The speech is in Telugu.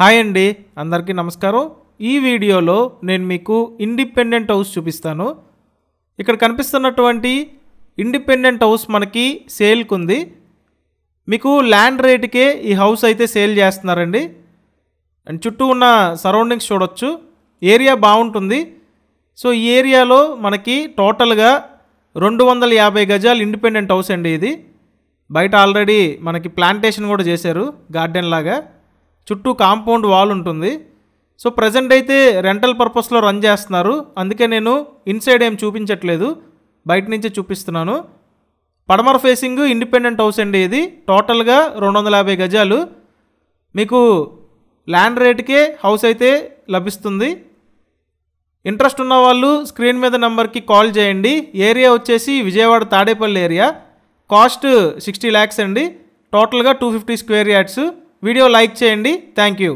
హాయ్ అండి అందరికీ నమస్కారం ఈ వీడియోలో నేను మీకు ఇండిపెండెంట్ హౌస్ చూపిస్తాను ఇక్కడ కనిపిస్తున్నటువంటి ఇండిపెండెంట్ హౌస్ మనకి సేల్కి ఉంది మీకు ల్యాండ్ రేటుకే ఈ హౌస్ అయితే సేల్ చేస్తున్నారండి అండ్ చుట్టూ ఉన్న సరౌండింగ్స్ చూడొచ్చు ఏరియా బాగుంటుంది సో ఈ ఏరియాలో మనకి టోటల్గా రెండు వందల యాభై గజాలు ఇండిపెండెంట్ హౌస్ అండి ఇది బయట ఆల్రెడీ మనకి ప్లాంటేషన్ కూడా చేశారు గార్డెన్ లాగా చుట్టూ కాంపౌండ్ వాల్ ఉంటుంది సో ప్రజెంట్ అయితే రెంటల్ పర్పస్లో రన్ చేస్తున్నారు అందుకే నేను ఇన్సైడ్ ఏం చూపించట్లేదు బయట నుంచే చూపిస్తున్నాను పడమర ఫేసింగ్ ఇండిపెండెంట్ హౌస్ అండి ఇది టోటల్గా రెండు వందల యాభై గజాలు మీకు ల్యాండ్ రేట్కే హౌస్ అయితే లభిస్తుంది ఇంట్రెస్ట్ ఉన్న వాళ్ళు స్క్రీన్ మీద నెంబర్కి కాల్ చేయండి ఏరియా వచ్చేసి Vijayawada Tadepalli area cost sixty lakhs అండి టోటల్గా two fifty square yards video like చేయండి థ్యాంక్ యూ